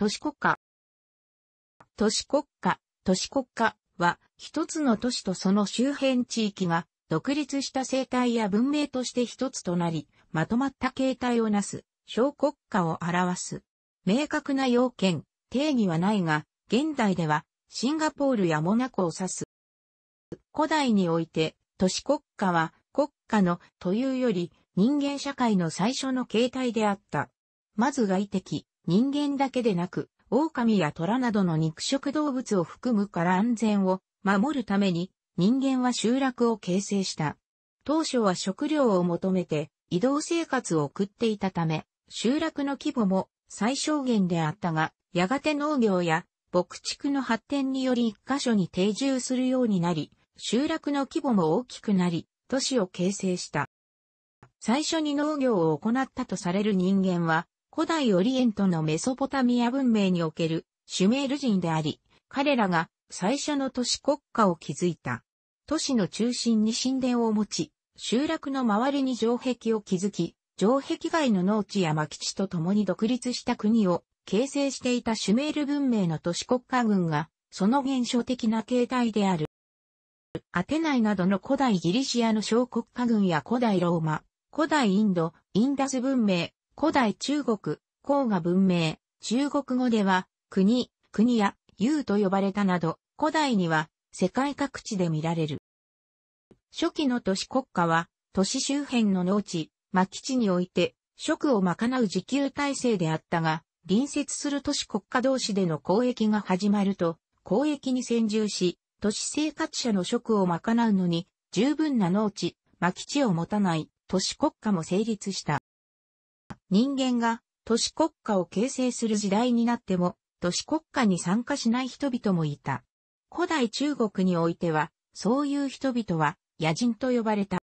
都市国家。都市国家、都市国家は、一つの都市とその周辺地域が、独立した生態や文明として一つとなり、まとまった形態をなす、小国家を表す。明確な要件、定義はないが、現代では、シンガポールやモナコを指す。古代において、都市国家は、国家のというより、人間社会の最初の形態であった。まず外的、人間だけでなく、狼や虎などの肉食動物を含むから安全を守るために人間は集落を形成した。当初は食料を求めて移動生活を送っていたため、集落の規模も最小限であったが、やがて農業や牧畜の発展により一箇所に定住するようになり、集落の規模も大きくなり、都市を形成した。最初に農業を行ったとされる人間は、古代オリエントのメソポタミア文明におけるシュメール人であり、彼らが最初の都市国家を築いた。都市の中心に神殿を持ち、集落の周りに城壁を築き、城壁外の農地や牧地と共に独立した国を形成していたシュメール文明の都市国家群が、その現象的な形態である。アテナイなどの古代ギリシアの小国家群や古代ローマ、古代インド、インダス文明、古代中国、黄河文明、中国語では、国、国や、優と呼ばれたなど、古代には、世界各地で見られる。初期の都市国家は、都市周辺の農地、牧地において、食を賄う自給体制であったが、隣接する都市国家同士での交易が始まると、交易に専従し、都市生活者の食を賄うのに、十分な農地、牧地を持たない都市国家も成立した。人間が都市国家を形成する時代になっても、都市国家に参加しない人々もいた。古代中国においては、そういう人々は野人と呼ばれた。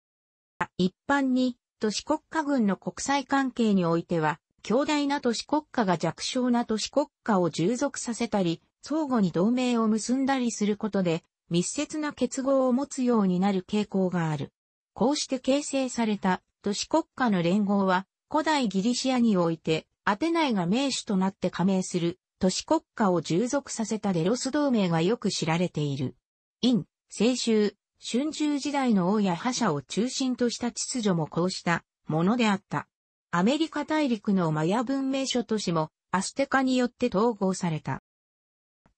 一般に、都市国家軍の国際関係においては、強大な都市国家が弱小な都市国家を従属させたり、相互に同盟を結んだりすることで、密接な結合を持つようになる傾向がある。こうして形成された都市国家の連合は、古代ギリシアにおいて、アテナイが名手となって加盟する都市国家を従属させたデロス同盟がよく知られている。陰、青州、春秋時代の王や覇者を中心とした秩序もこうしたものであった。アメリカ大陸のマヤ文明諸都市もアステカによって統合された。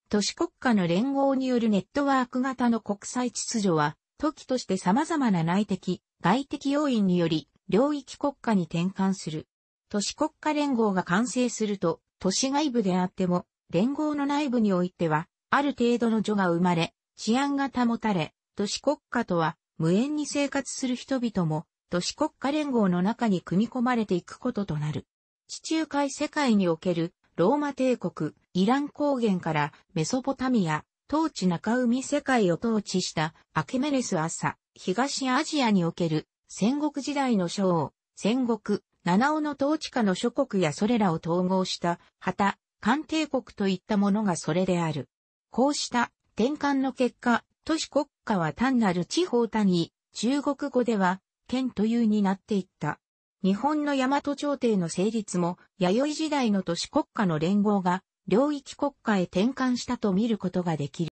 都市国家の連合によるネットワーク型の国際秩序は、時として様々な内的、外的要因により領域国家に転換する。都市国家連合が完成すると、都市外部であっても、連合の内部においては、ある程度の序が生まれ、治安が保たれ、都市国家とは、無縁に生活する人々も、都市国家連合の中に組み込まれていくこととなる。地中海世界における、ローマ帝国、イラン高原からメソポタミア、当地中海世界を統治したアケメネス朝、東アジアにおける戦国時代の諸王、戦国、七尾の統治下の諸国やそれらを統合した、旗、官帝国といったものがそれである。こうした転換の結果、都市国家は単なる地方単位、中国語では、県というになっていった。日本の大和朝廷の成立も、弥生時代の都市国家の連合が、領域国家へ転換したと見ることができる。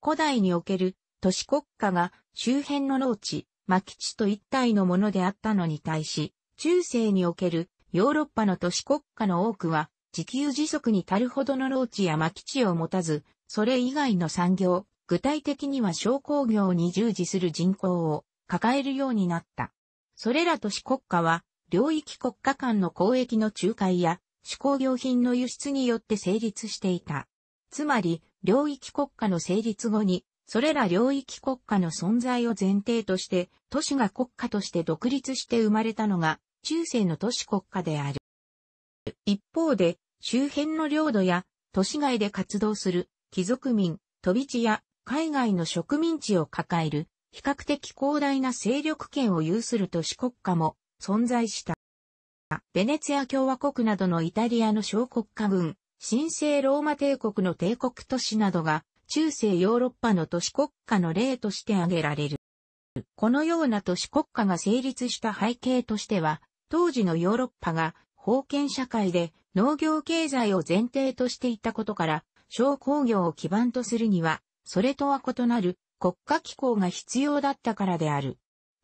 古代における都市国家が周辺の農地、牧地と一体のものであったのに対し、中世におけるヨーロッパの都市国家の多くは、自給自足に足るほどの農地や牧地を持たず、それ以外の産業、具体的には商工業に従事する人口を抱えるようになった。それら都市国家は、領域国家間の交易の仲介や、手工業品の輸出によって成立していた。つまり、領域国家の成立後に、それら領域国家の存在を前提として、都市が国家として独立して生まれたのが、中世の都市国家である。一方で、周辺の領土や都市外で活動する貴族民、飛び地や海外の植民地を抱える比較的広大な勢力圏を有する都市国家も存在した。ベネツィア共和国などのイタリアの小国家軍、神聖ローマ帝国の帝国都市などが中世ヨーロッパの都市国家の例として挙げられる。このような都市国家が成立した背景としては、当時のヨーロッパが封建社会で農業経済を前提としていたことから、商工業を基盤とするには、それとは異なる国家機構が必要だったからである。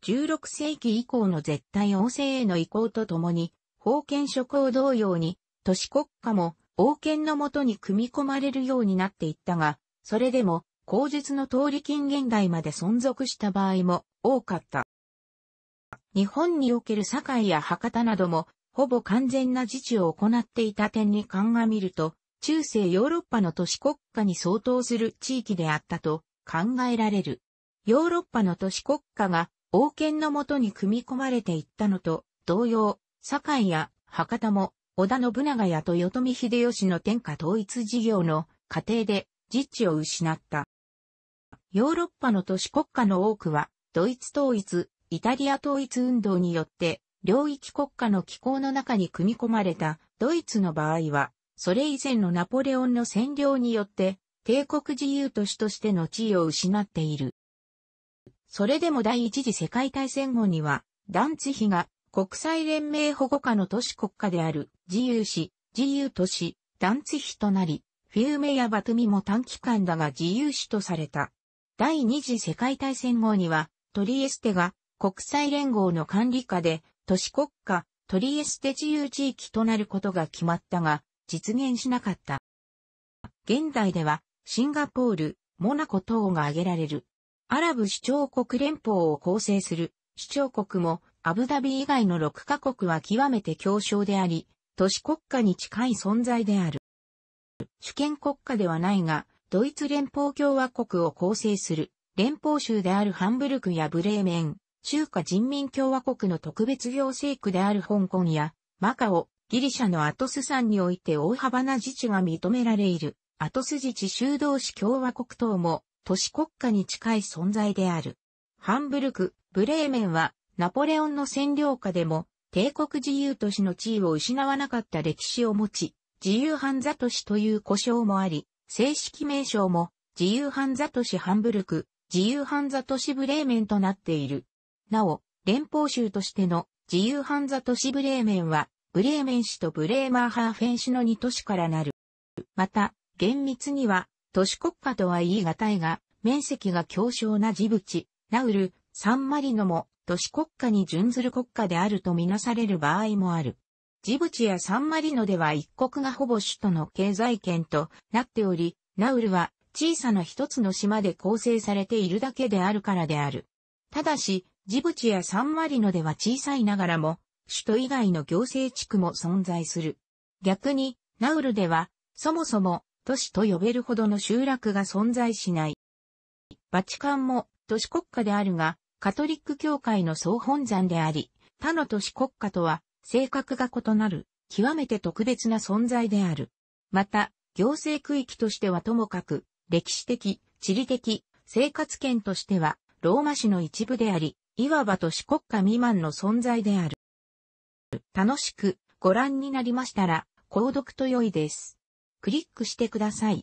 16世紀以降の絶対王政への移行とともに、封建諸侯同様に、都市国家も王権のもとに組み込まれるようになっていったが、それでも、口述の通り近現代まで存続した場合も多かった。日本における堺や博多なども、ほぼ完全な自治を行っていた点に鑑みると、中世ヨーロッパの都市国家に相当する地域であったと考えられる。ヨーロッパの都市国家が王権のもとに組み込まれていったのと同様、堺や博多も織田信長や豊臣秀吉の天下統一事業の過程で自治を失った。ヨーロッパの都市国家の多くは、ドイツ統一、イタリア統一運動によって、領域国家の機構の中に組み込まれたドイツの場合は、それ以前のナポレオンの占領によって、帝国自由都市としての地位を失っている。それでも第一次世界大戦後には、ダンツヒが国際連盟保護下の都市国家である自由市、自由都市、ダンツヒとなり、フィルメやバトミも短期間だが自由主とされた。第二次世界大戦後には、トリエステが国際連合の管理下で都市国家、トリエステ自由地域となることが決まったが、実現しなかった。現代では、シンガポール、モナコ等が挙げられる。アラブ首長国連邦を構成する首長国も、アブダビ以外の6カ国は極めて強小であり、都市国家に近い存在である。主権国家ではないが、ドイツ連邦共和国を構成する連邦州であるハンブルクやブレーメン、中華人民共和国の特別行政区である香港やマカオ、ギリシャのアトス山において大幅な自治が認められいる、アトス自治修道士共和国等も都市国家に近い存在である。ハンブルク、ブレーメンはナポレオンの占領下でも帝国自由都市の地位を失わなかった歴史を持ち、自由犯ザトシという呼称もあり、正式名称も自由犯ザトシハンブルク、自由犯ザトシブレーメンとなっている。なお、連邦州としての自由犯ザトシブレーメンは、ブレーメン市とブレーマーハーフェン市の2都市からなる。また、厳密には、都市国家とは言い難いが、面積が強小なジブチ、ナウル、サンマリノも都市国家に準ずる国家であるとみなされる場合もある。ジブチやサンマリノでは一国がほぼ首都の経済圏となっており、ナウルは小さな一つの島で構成されているだけであるからである。ただし、ジブチやサンマリノでは小さいながらも、首都以外の行政地区も存在する。逆に、ナウルでは、そもそも、都市と呼べるほどの集落が存在しない。バチカンも都市国家であるが、カトリック教会の総本山であり、他の都市国家とは性格が異なる、極めて特別な存在である。また、行政区域としてはともかく、歴史的、地理的、生活圏としては、ローマ市の一部であり、いわば都市国家未満の存在である。楽しくご覧になりましたら、購読と良いです。クリックしてください。